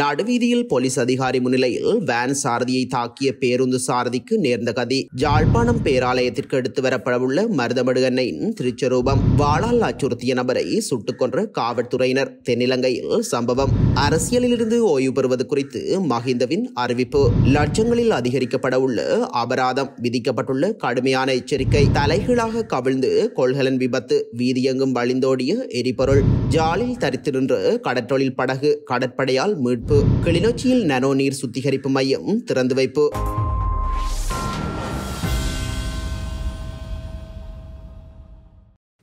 நடுவீதியில் police அதிகாரி முன்னிலையில் van சாரதியை தாக்கிய பேருந்து சாரதிக்கு நேர்ந்த கதி ஜாழ்ப்பாணம் பேராலயத்திற்கு எடுத்து வரப்படவுள்ள மருதமடுகண்ணின் திருச்சரூபம் வாழால் அச்சுறுத்திய நபரை சுட்டுக் கொன்ற காவல்துறையினர் தென்னிலங்கையில் சம்பவம் அரசியலிலிருந்து ஓய்வு பெறுவது குறித்து மஹிந்தவின் அறிவிப்பு லட்சங்களில் அதிகரிக்கப்படவுள்ள அபராதம் விதிக்கப்பட்டுள்ள கடுமையான எச்சரிக்கை தலைகீழாக கவிழ்ந்து கொள்கலன் விபத்து வீதியெங்கும் வழிந்தோடிய எரிபொருள் ஜாலில் தரித்திருன்ற கடற்றொழில் படகு கடற்படையால் மீட்பு கிளிநொச்சியில் நனோ நீர் சுத்திகரிப்பு மையம் திறந்து வைப்பு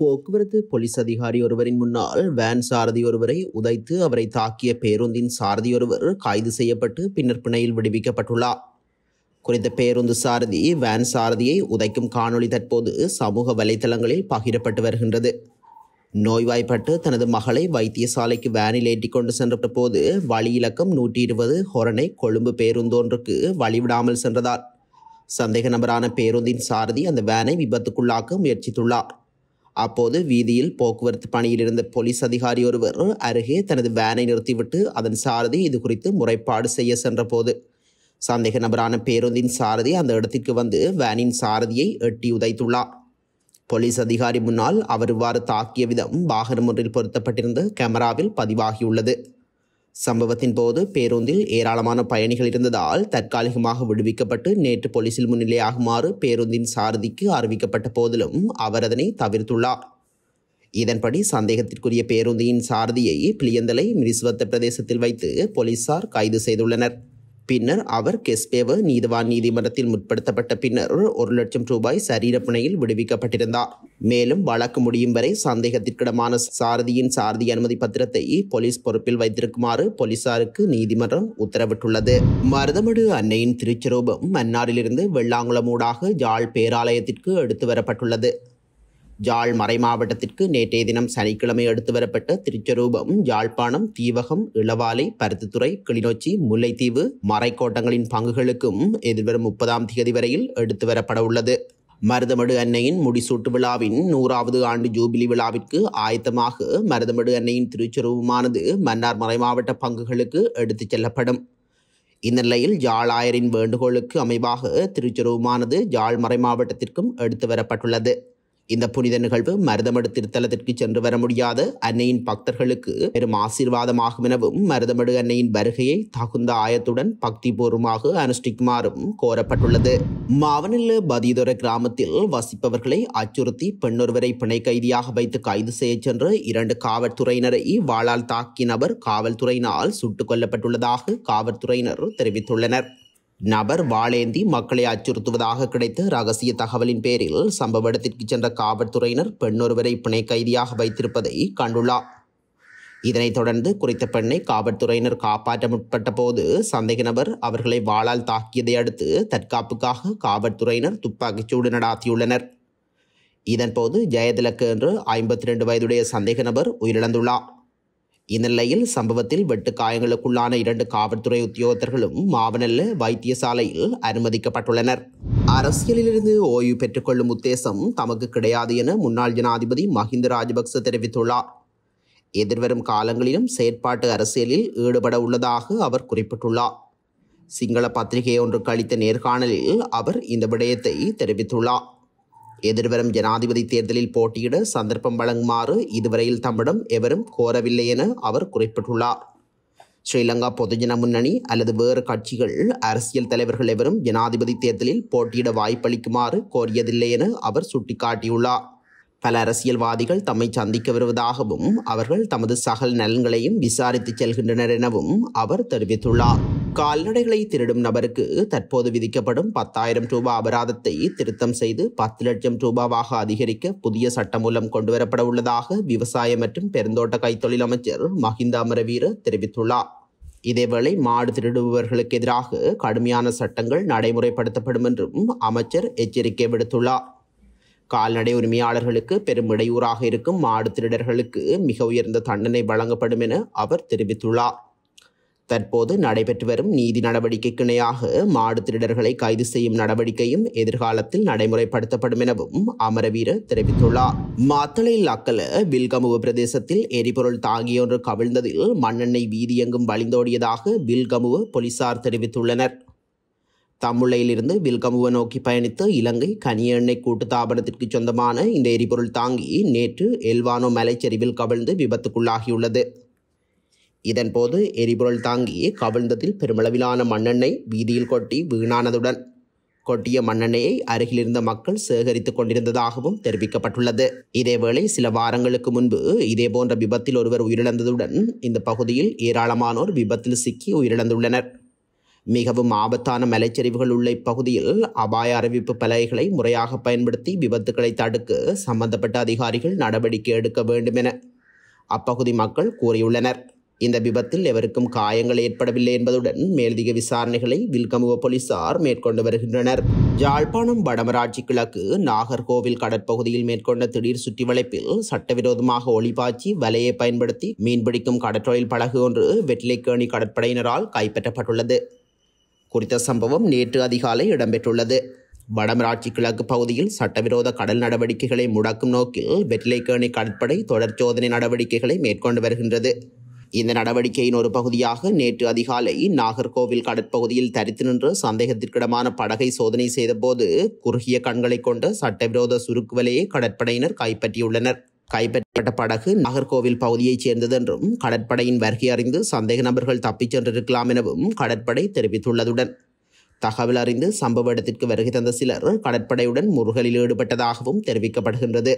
போக்குவரத்து போலீஸ் அதிகாரி ஒருவரின் முன்னால் வேன் சாரதி ஒருவரை உதைத்து அவரை தாக்கிய பேருந்தின் சாரதி ஒருவர் கைது செய்யப்பட்டு பின்னர் பிணையில் விடுவிக்கப்பட்டுள்ளார் குறித்த பேருந்து சாரதி வேன் சாரதியை உதைக்கும் காணொளி தற்போது சமூக வலைதளங்களில் பகிரப்பட்டு வருகின்றது நோய்வாய்ப்பட்டு தனது மகளை வைத்தியசாலைக்கு வேனில் ஏற்றி கொண்டு சென்ற போது வழி இலக்கம் நூற்றி இருபது ஹொரனை கொழும்பு பேருந்தொன்றுக்கு வழிவிடாமல் சென்றதார் சந்தேக நபரான பேருந்தின் சாரதி அந்த வேனை விபத்துக்குள்ளாக்க முயற்சித்துள்ளார் அப்போது வீதியில் போக்குவரத்து பணியில் இருந்த போலீஸ் அதிகாரி ஒருவர் அருகே தனது வேனை நிறுத்திவிட்டு அதன் சாரதி இது குறித்து முறைப்பாடு செய்ய சென்றபோது சந்தேக நபரான பேருந்தின் சாரதி அந்த இடத்திற்கு வந்து வேனின் சாரதியை எட்டி உதைத்துள்ளார் போலீஸ் அதிகாரி முன்னால் அவர் இவ்வாறு தாக்கிய விதம் வாகனம் ஒன்றில் பொருத்தப்பட்டிருந்த கேமராவில் பதிவாகியுள்ளது சம்பவத்தின் போது பேருந்தில் ஏராளமான பயணிகள் இருந்ததால் தற்காலிகமாக விடுவிக்கப்பட்டு நேற்று போலீசில் முன்னிலையாகுமாறு பேருந்தின் சாரதிக்கு அறிவிக்கப்பட்ட போதிலும் அவர் அதனை தவிர்த்துள்ளார் இதன்படி சந்தேகத்திற்குரிய பேருந்தின் சாரதியை பிளியந்தலை மிரிசுவத்த பிரதேசத்தில் வைத்து போலீசார் கைது செய்துள்ளனர் பின்னர் அவர் கெஸ்பேவ நீதவான் நீதிமன்றத்தில் முற்படுத்தப்பட்ட பின்னர் ஒரு லட்சம் ரூபாய் சரீரப்புணையில் விடுவிக்கப்பட்டிருந்தார் மேலும் வழக்கு முடியும் வரை சந்தேகத்திற்கிடமான சாரதியின் சாரதி அனுமதி பத்திரத்தை போலீஸ் பொறுப்பில் வைத்திருக்குமாறு போலீசாருக்கு நீதிமன்றம் உத்தரவிட்டுள்ளது மருதமடு அன்னையின் திருச்சிரூபம் மன்னாரிலிருந்து வெள்ளாங்குளமூடாக யாழ் பேராலயத்திற்கு எடுத்து வரப்பட்டுள்ளது ஜாழ் மறை மாவட்டத்திற்கு நேற்றைய தினம் சனிக்கிழமை எடுத்து வரப்பட்ட திருச்சரூபம் யாழ்ப்பாணம் தீவகம் இளவாலை பருத்தித்துறை கிளிநொச்சி முல்லைத்தீவு மறைக்கோட்டங்களின் பங்குகளுக்கும் எதிர்வரும் முப்பதாம் தேதி வரையில் எடுத்து வரப்பட உள்ளது மருதமடு அன்னையின் முடிசூட்டு விழாவின் நூறாவது ஆண்டு ஜூபிலி விழாவிற்கு ஆயத்தமாக மருதமடு அன்னையின் திருச்செருவுமானது மன்னார் மறைமாவட்ட பங்குகளுக்கு எடுத்துச் செல்லப்படும் இந்நிலையில் ஜாழாயரின் வேண்டுகோளுக்கு அமைவாக திருச்செருவுமானது ஜாழ் மாவட்டத்திற்கும் எடுத்து வரப்பட்டுள்ளது இந்த புனித நிகழ்வு மருதமடு திருத்தலத்திற்கு சென்று வர முடியாத அன்னையின் பக்தர்களுக்கு பெரும் ஆசீர்வாதமாகும் எனவும் மருதமடு அன்னையின் வருகையை தகுந்த ஆயத்துடன் பக்தி பூர்வமாக அனுஷ்டிக்குமாறும் கோரப்பட்டுள்ளது மாவனில் பதிதுர கிராமத்தில் வசிப்பவர்களை அச்சுறுத்தி பெண்ணொருவரை பிணை கைதியாக வைத்து கைது செய்ய சென்று இரண்டு காவல்துறையினரை வாழால் தாக்கிய நபர் காவல்துறையினால் சுட்டுக் கொல்லப்பட்டுள்ளதாக காவல்துறையினர் தெரிவித்துள்ளனர் நபர் வாளேந்தி மக்களை அச்சுறுத்துவதாக கிடைத்த ரகசிய தகவலின் பேரில் சம்பவ இடத்திற்கு சென்ற காவல்துறையினர் பெண்ணொருவரை பிணை கைதியாக வைத்திருப்பதை கண்டுள்ளார் இதனைத் தொடர்ந்து குறித்த பெண்ணை காவல்துறையினர் காப்பாற்ற முற்பட்ட போது சந்தேக நபர் அவர்களை வாளால் தாக்கியதை அடுத்து தற்காப்புக்காக காவல்துறையினர் துப்பாக்கிச்சூடு நடாத்தியுள்ளனர் இதன்போது ஜெயதிலக்கு என்று ஐம்பத்தி ரெண்டு வயதுடைய சந்தேக நபர் உயிரிழந்துள்ளார் இந்நிலையில் சம்பவத்தில் வெட்டுக்காயங்களுக்குள்ளான இரண்டு காவல்துறை உத்தியோகத்தர்களும் மாவனல்ல வைத்தியசாலையில் அனுமதிக்கப்பட்டுள்ளனர் அரசியலிலிருந்து ஓய்வு பெற்றுக்கொள்ளும் உத்தேசம் தமக்கு கிடையாது என முன்னாள் ஜனாதிபதி மஹிந்த ராஜபக்ச தெரிவித்துள்ளார் எதிர்வரும் காலங்களிலும் செயற்பாட்டு அரசியலில் ஈடுபட உள்ளதாக அவர் குறிப்பிட்டுள்ளார் சிங்கள பத்திரிகை ஒன்று கழித்த நேர்காணலில் அவர் இந்த விடயத்தை தெரிவித்துள்ளார் எதிர்வரும் ஜனாதிபதி தேர்தலில் போட்டியிட சந்தர்ப்பம் வழங்குமாறு இதுவரையில் தம்மிடம் எவரும் கோரவில்லை என அவர் குறிப்பிட்டுள்ளார் ஸ்ரீலங்கா பொதுஜன முன்னணி அல்லது வேறு கட்சிகள் அரசியல் தலைவர்கள் எவரும் ஜனாதிபதி தேர்தலில் போட்டியிட வாய்ப்பளிக்குமாறு கோரியதில்லை என அவர் சுட்டிக்காட்டியுள்ளார் பல அரசியல்வாதிகள் தம்மை சந்திக்க வருவதாகவும் அவர்கள் தமது சகல் நலன்களையும் விசாரித்து செல்கின்றனர் எனவும் அவர் தெரிவித்துள்ளார் கால்நடைகளை திருடும் நபருக்கு தற்போது விதிக்கப்படும் பத்தாயிரம் ரூபாய் அபராதத்தை திருத்தம் செய்து பத்து லட்சம் ரூபாவாக அதிகரிக்க புதிய சட்டம் மூலம் கொண்டுவரப்பட உள்ளதாக விவசாய மற்றும் பெருந்தோட்ட கைத்தொழில் அமைச்சர் மஹிந்த அமரவீர தெரிவித்துள்ளார் இதேவேளை மாடு திருடுபவர்களுக்கு எதிராக கடுமையான சட்டங்கள் நடைமுறைப்படுத்தப்படும் என்றும் அமைச்சர் எச்சரிக்கை விடுத்துள்ளார் கால்நடை உரிமையாளர்களுக்கு பெரும் இடையூறாக இருக்கும் மாடு திருடர்களுக்கு மிக உயர்ந்த தண்டனை வழங்கப்படும் என அவர் தெரிவித்துள்ளார் தற்போது நடைபெற்று வரும் நீதி நடவடிக்கைக்கு இணையாக மாடு திருடர்களை கைது செய்யும் நடவடிக்கையும் எதிர்காலத்தில் நடைமுறைப்படுத்தப்படும் எனவும் அமரவீரர் தெரிவித்துள்ளார் மாத்தளையில் அக்கல வில்கமுக பிரதேசத்தில் எரிபொருள் தாங்கியொன்று கவிழ்ந்ததில் மண்ணெண்ணெய் வீதியெங்கும் வழிந்தோடியதாக வில்கமுவ போலீசார் தெரிவித்துள்ளனர் தம்முள்ளையிலிருந்து வில்கமுவை நோக்கி பயணித்த இலங்கை கனிய எண்ணெய் தாபனத்திற்கு சொந்தமான இந்த எரிபொருள் தாங்கி நேற்று எல்வானோ மலைச்சரிவில் கவிழ்ந்து விபத்துக்குள்ளாகியுள்ளது இதன்போது எரிபொருள் தாங்கி கவிழ்ந்ததில் பெருமளவிலான மண்ணெண்ணெய் வீதியில் கொட்டி வீணானதுடன் கொட்டிய மண்ணெண்ணையை அருகிலிருந்த மக்கள் சேகரித்துக் கொண்டிருந்ததாகவும் தெரிவிக்கப்பட்டுள்ளது இதேவேளை சில வாரங்களுக்கு முன்பு இதேபோன்ற விபத்தில் ஒருவர் உயிரிழந்ததுடன் இந்த பகுதியில் ஏராளமானோர் விபத்தில் சிக்கி உயிரிழந்துள்ளனர் மிகவும் ஆபத்தான மலைச்சரிவுகள் உள்ள இப்பகுதியில் அபாய அறிவிப்பு பலகைகளை முறையாக பயன்படுத்தி விபத்துக்களை தடுக்க சம்பந்தப்பட்ட அதிகாரிகள் நடவடிக்கை எடுக்க வேண்டும் என அப்பகுதி மக்கள் கூறியுள்ளனர் இந்த விபத்தில் எவருக்கும் காயங்கள் ஏற்படவில்லை என்பதுடன் மேலதிக விசாரணைகளை வில்கமுவ போலீசார் மேற்கொண்டு வருகின்றனர் ஜாழ்ப்பாணம் வடமராட்சி கிழக்கு நாகர்கோவில் கடற்பகுதியில் மேற்கொண்ட திடீர் சுற்றிவளைப்பில் சட்டவிரோதமாக ஒளிபாய்ச்சி வலையை பயன்படுத்தி மீன்பிடிக்கும் கடற்றொழில் படகு ஒன்று வெட்டிலைக்கேணி கடற்படையினரால் கைப்பற்றப்பட்டுள்ளது குறித்த சம்பவம் நேற்று அதிகாலை இடம்பெற்றுள்ளது வடமராட்சி கிழக்கு பகுதியில் சட்டவிரோத கடல் நடவடிக்கைகளை முடக்கும் நோக்கில் வெட்டிலைக்கேணி கடற்படை தொடர் சோதனை நடவடிக்கைகளை மேற்கொண்டு வருகின்றது இந்த நடவடிக்கையின் ஒரு பகுதியாக நேற்று அதிகாலை நாகர்கோவில் கடற்பகுதியில் தரித்து நின்று சந்தேகத்திற்கிடமான படகை சோதனை செய்தபோது குறுகிய கண்களை கொண்ட சட்டவிரோத சுருக்குவலையை கடற்படையினர் கைப்பற்றியுள்ளனர் கைப்பற்றப்பட்ட படகு நாகர்கோவில் பகுதியைச் சேர்ந்தது என்றும் கடற்படையின் வருகை அறிந்து சந்தேக நபர்கள் தப்பிச் சென்றிருக்கலாம் எனவும் கடற்படை தெரிவித்துள்ளதுடன் தகவல் அறிந்து சம்பவ இடத்திற்கு வருகை தந்த சிலர் கடற்படையுடன் முருகலில் ஈடுபட்டதாகவும் தெரிவிக்கப்படுகின்றது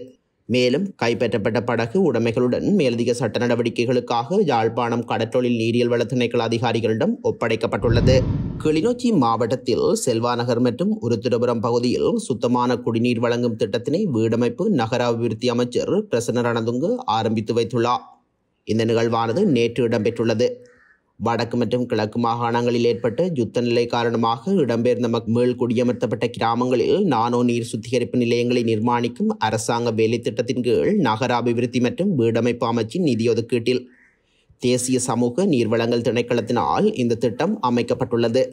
மேலும் கைப்பற்றப்பட்ட படகு உடைமைகளுடன் மேலதிக சட்ட நடவடிக்கைகளுக்காக யாழ்ப்பாணம் கடற்றொழில் நீரியல் வள திணைக்கள அதிகாரிகளிடம் ஒப்படைக்கப்பட்டுள்ளது கிளிநொச்சி மாவட்டத்தில் செல்வாநகர் மற்றும் உருத்திரபுரம் பகுதியில் சுத்தமான குடிநீர் வழங்கும் திட்டத்தினை வீடமைப்பு நகர அபிவிருத்தி அமைச்சர் பிரசன்ன ரணதுங்கு ஆரம்பித்து வைத்துள்ளார் இந்த நிகழ்வானது நேற்று இடம்பெற்றுள்ளது வடக்கு மற்றும் கிழக்கு மாகாணங்களில் ஏற்பட்ட யுத்த நிலை காரணமாக இடம்பெயர்ந்த மீள் குடியமர்த்தப்பட்ட கிராமங்களில் நானோ நீர் சுத்திகரிப்பு நிலையங்களை நிர்மாணிக்கும் அரசாங்க வேலை திட்டத்தின் கீழ் நகர அபிவிருத்தி மற்றும் வீடமைப்பு அமைச்சின் நிதி ஒதுக்கீட்டில் தேசிய சமூக நீர்வளங்கள் திணைக்களத்தினால் இந்த திட்டம் அமைக்கப்பட்டுள்ளது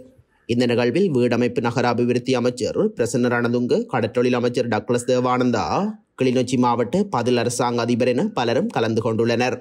இந்த நிகழ்வில் வீடமைப்பு நகர அபிவிருத்தி அமைச்சர் பிரசன்ன ரணதுங்கு கடற்றொழில் அமைச்சர் டக்ளஸ் தேவானந்தா கிளிநொச்சி மாவட்ட பதில் அரசாங்க அதிபர் என பலரும் கலந்து கொண்டுள்ளனர்